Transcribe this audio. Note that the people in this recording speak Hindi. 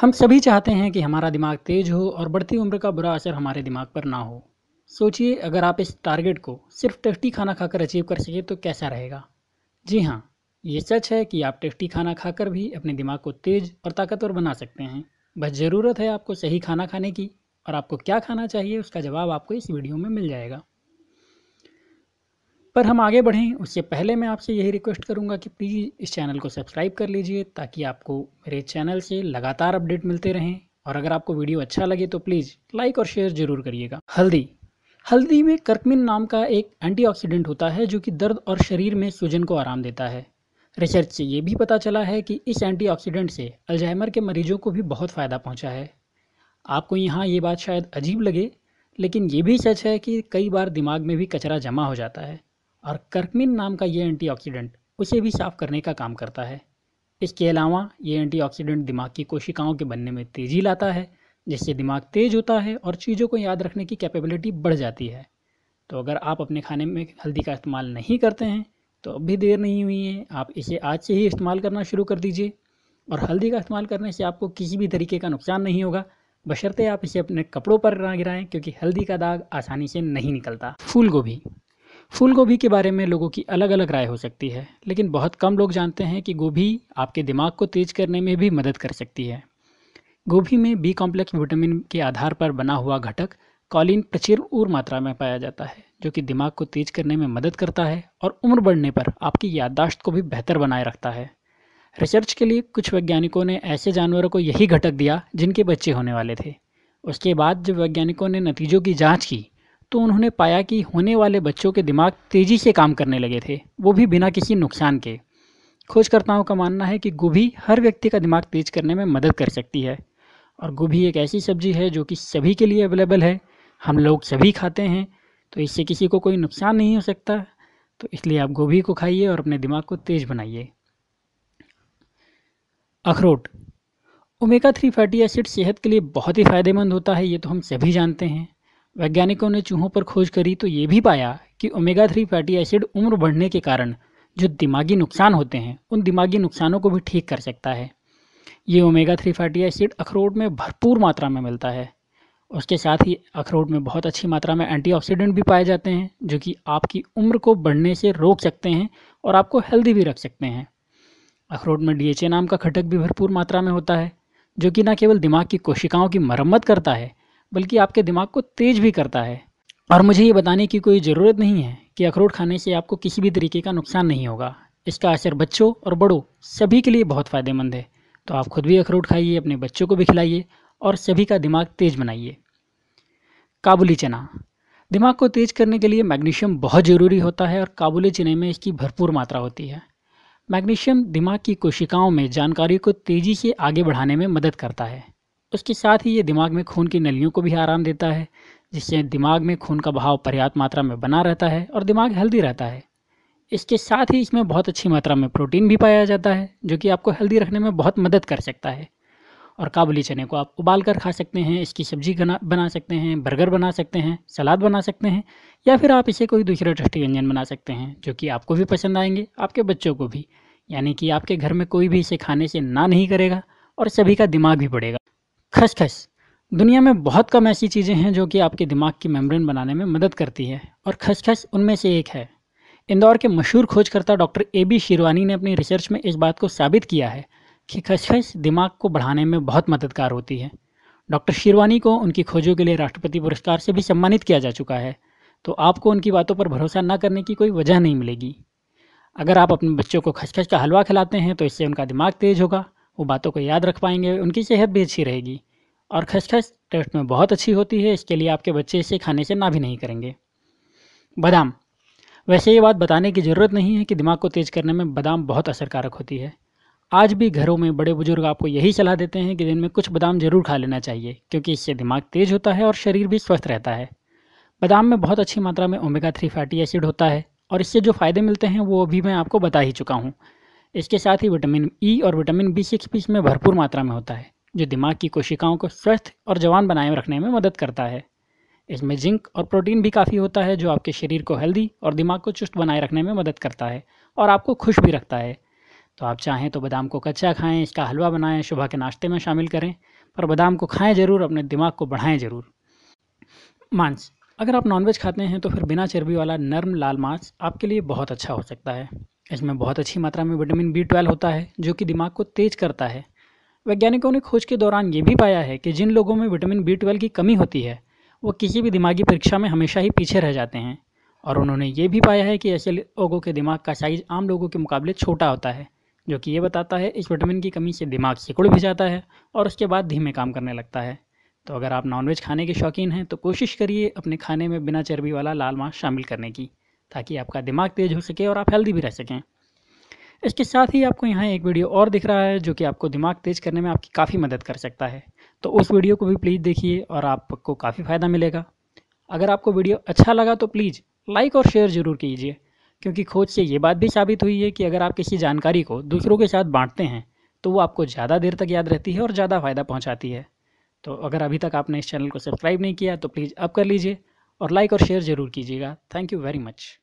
हम सभी चाहते हैं कि हमारा दिमाग तेज हो और बढ़ती उम्र का बुरा असर हमारे दिमाग पर ना हो सोचिए अगर आप इस टारगेट को सिर्फ टेस्टी खाना खाकर अचीव कर सके तो कैसा रहेगा जी हाँ ये सच है कि आप टेस्टी खाना खाकर भी अपने दिमाग को तेज और ताकतवर बना सकते हैं बस ज़रूरत है आपको सही खाना खाने की और आपको क्या खाना चाहिए उसका जवाब आपको इस वीडियो में मिल जाएगा पर हम आगे बढ़ें उससे पहले मैं आपसे यही रिक्वेस्ट करूंगा कि प्लीज़ इस चैनल को सब्सक्राइब कर लीजिए ताकि आपको मेरे चैनल से लगातार अपडेट मिलते रहें और अगर आपको वीडियो अच्छा लगे तो प्लीज़ लाइक और शेयर ज़रूर करिएगा हल्दी हल्दी में कर्कमिन नाम का एक एंटीऑक्सीडेंट होता है जो कि दर्द और शरीर में सूजन को आराम देता है रिसर्च से ये भी पता चला है कि इस एंटीऑक्सीडेंट से अल्जाइमर के मरीजों को भी बहुत फ़ायदा पहुंचा है आपको यहाँ ये बात शायद अजीब लगे लेकिन ये भी सच है कि कई बार दिमाग में भी कचरा जमा हो जाता है और कर्कमिन नाम का ये एंटीऑक्सीडेंट उसे भी साफ करने का काम करता है इसके अलावा ये एंटीऑक्सीडेंट दिमाग की कोशिकाओं के बनने में तेज़ी लाता है जिससे दिमाग तेज होता है और चीज़ों को याद रखने की कैपेबिलिटी बढ़ जाती है तो अगर आप अपने खाने में हल्दी का इस्तेमाल नहीं करते हैं तो अब भी देर नहीं हुई है आप इसे आज से ही इस्तेमाल करना शुरू कर दीजिए और हल्दी का इस्तेमाल करने से आपको किसी भी तरीके का नुकसान नहीं होगा बशर्ते आप इसे अपने कपड़ों पर ना गिराएं क्योंकि हल्दी का दाग आसानी से नहीं निकलता फूल गोभी फूल गोभी के बारे में लोगों की अलग अलग राय हो सकती है लेकिन बहुत कम लोग जानते हैं कि गोभी आपके दिमाग को तेज करने में भी मदद कर सकती है गोभी में बी कॉम्प्लेक्स विटामिन के आधार पर बना हुआ घटक कॉलिन प्रचुर मात्रा में पाया जाता है जो कि दिमाग को तेज करने में मदद करता है और उम्र बढ़ने पर आपकी याददाश्त को भी बेहतर बनाए रखता है रिसर्च के लिए कुछ वैज्ञानिकों ने ऐसे जानवरों को यही घटक दिया जिनके बच्चे होने वाले थे उसके बाद जब वैज्ञानिकों ने नतीजों की जांच की तो उन्होंने पाया कि होने वाले बच्चों के दिमाग तेज़ी से काम करने लगे थे वो भी बिना किसी नुकसान के खोजकर्ताओं का मानना है कि गोभी हर व्यक्ति का दिमाग तेज करने में मदद कर सकती है और गोभी एक ऐसी सब्जी है जो कि सभी के लिए अवेलेबल है हम लोग सभी खाते हैं तो इससे किसी को कोई नुकसान नहीं हो सकता तो इसलिए आप गोभी को खाइए और अपने दिमाग को तेज़ बनाइए अखरोट ओमेगा थ्री फैटी एसिड सेहत के लिए बहुत ही फ़ायदेमंद होता है ये तो हम सभी जानते हैं वैज्ञानिकों ने चूहों पर खोज करी तो ये भी पाया कि ओमेगा थ्री फैटी एसिड उम्र बढ़ने के कारण जो दिमागी नुकसान होते हैं उन दिमागी नुकसानों को भी ठीक कर सकता है ये ओमेगा थ्री फैटी एसिड अखरोट में भरपूर मात्रा में मिलता है उसके साथ ही अखरोट में बहुत अच्छी मात्रा में एंटीऑक्सीडेंट भी पाए जाते हैं जो कि आपकी उम्र को बढ़ने से रोक सकते हैं और आपको हेल्दी भी रख सकते हैं अखरोट में डीएचए नाम का घटक भी भरपूर मात्रा में होता है जो कि न केवल दिमाग की कोशिकाओं की मरम्मत करता है बल्कि आपके दिमाग को तेज भी करता है और मुझे ये बताने की कोई ज़रूरत नहीं है कि अखरोट खाने से आपको किसी भी तरीके का नुकसान नहीं होगा इसका असर बच्चों और बड़ों सभी के लिए बहुत फ़ायदेमंद है तो आप खुद भी अखरोट खाइए अपने बच्चों को भी खिलाइए और सभी का दिमाग तेज बनाइए काबुली चना दिमाग को तेज करने के लिए मैग्नीशियम बहुत ज़रूरी होता है और काबुली चने में इसकी भरपूर मात्रा होती है मैग्नीशियम दिमाग की कोशिकाओं में जानकारी को तेज़ी से आगे बढ़ाने में मदद करता है उसके साथ ही ये दिमाग में खून की नलियों को भी आराम देता है जिससे दिमाग में खून का बहाव पर्याप्त मात्रा में बना रहता है और दिमाग हेल्दी रहता है इसके साथ ही इसमें बहुत अच्छी मात्रा में प्रोटीन भी पाया जाता है जो कि आपको हेल्दी रखने में बहुत मदद कर सकता है और काबुली चने को आप उबाल कर खा सकते हैं इसकी सब्जी बना सकते हैं बर्गर बना सकते हैं सलाद बना सकते हैं या फिर आप इसे कोई दूसरा टेस्टी व्यंजन बना सकते हैं जो कि आपको भी पसंद आएंगे आपके बच्चों को भी यानी कि आपके घर में कोई भी इसे खाने से ना नहीं करेगा और सभी का दिमाग भी बढ़ेगा खसखस दुनिया में बहुत कम ऐसी चीज़ें हैं जो कि आपके दिमाग की मेम्ब्रेन बनाने में मदद करती है और खसखस उनमें से एक है इंदौर के मशहूर खोजकर्ता डॉक्टर ए बी शिरवानी ने अपनी रिसर्च में इस बात को साबित किया है कि खसखस दिमाग को बढ़ाने में बहुत मददगार होती है डॉक्टर शिरवानी को उनकी खोजों के लिए राष्ट्रपति पुरस्कार से भी सम्मानित किया जा चुका है तो आपको उनकी बातों पर भरोसा न करने की कोई वजह नहीं मिलेगी अगर आप अपने बच्चों को खसखस का हलवा खिलाते हैं तो इससे उनका दिमाग तेज होगा वो बातों को याद रख पाएंगे उनकी सेहत भी अच्छी रहेगी और खसखस टेस्ट में बहुत अच्छी होती है इसके लिए आपके बच्चे इसे खाने से ना भी नहीं करेंगे बादाम वैसे ये बात बताने की ज़रूरत नहीं है कि दिमाग को तेज़ करने में बादाम बहुत असरकारक होती है आज भी घरों में बड़े बुजुर्ग आपको यही सलाह देते हैं कि दिन में कुछ बादाम ज़रूर खा लेना चाहिए क्योंकि इससे दिमाग तेज़ होता है और शरीर भी स्वस्थ रहता है बादाम में बहुत अच्छी मात्रा में ओमेगा थ्री फैटी एसिड होता है और इससे जो फ़ायदे मिलते हैं वो अभी मैं आपको बता ही चुका हूँ इसके साथ ही विटामिन ई e और विटामिन बी सिक्स भी इसमें भरपूर मात्रा में होता है जो दिमाग की कोशिकाओं को स्वस्थ और जवान बनाए रखने में मदद करता है इसमें जिंक और प्रोटीन भी काफ़ी होता है जो आपके शरीर को हेल्दी और दिमाग को चुस्त बनाए रखने में मदद करता है और आपको खुश भी रखता है तो आप चाहें तो बादाम को कच्चा खाएं इसका हलवा बनाएं सुबह के नाश्ते में शामिल करें पर बादाम को खाएं ज़रूर अपने दिमाग को बढ़ाएं ज़रूर मांस अगर आप नॉनवेज खाते हैं तो फिर बिना चर्बी वाला नर्म लाल मांस आपके लिए बहुत अच्छा हो सकता है इसमें बहुत अच्छी मात्रा में विटामिन बी ट्वेल्व होता है जो कि दिमाग को तेज करता है वैज्ञानिकों ने खोज के दौरान ये भी पाया है कि जिन लोगों में विटामिन बी ट्वेल्व की कमी होती है वो किसी भी दिमागी परीक्षा में हमेशा ही पीछे रह जाते हैं और उन्होंने ये भी पाया है कि ऐसे लोगों के दिमाग का साइज आम लोगों के मुकाबले छोटा होता है जो कि ये बताता है इस विटामिन की कमी से दिमाग सिकुड़ भी जाता है और उसके बाद धीमे काम करने लगता है तो अगर आप नॉनवेज खाने के शौकीन हैं तो कोशिश करिए अपने खाने में बिना चर्बी वाला लाल मांस शामिल करने की ताकि आपका दिमाग तेज़ हो सके और आप हेल्दी भी रह सकें इसके साथ ही आपको यहाँ एक वीडियो और दिख रहा है जो कि आपको दिमाग तेज़ करने में आपकी काफ़ी मदद कर सकता है तो उस वीडियो को भी प्लीज़ देखिए और आपको काफ़ी फ़ायदा मिलेगा अगर आपको वीडियो अच्छा लगा तो प्लीज़ लाइक और शेयर ज़रूर कीजिए क्योंकि खोज से ये बात भी साबित हुई है कि अगर आप किसी जानकारी को दूसरों के साथ बांटते हैं तो वो आपको ज़्यादा देर तक याद रहती है और ज़्यादा फ़ायदा पहुँचाती है तो अगर अभी तक आपने इस चैनल को सब्सक्राइब नहीं किया तो प्लीज़ अब कर लीजिए और लाइक और शेयर ज़रूर कीजिएगा थैंक यू वेरी मच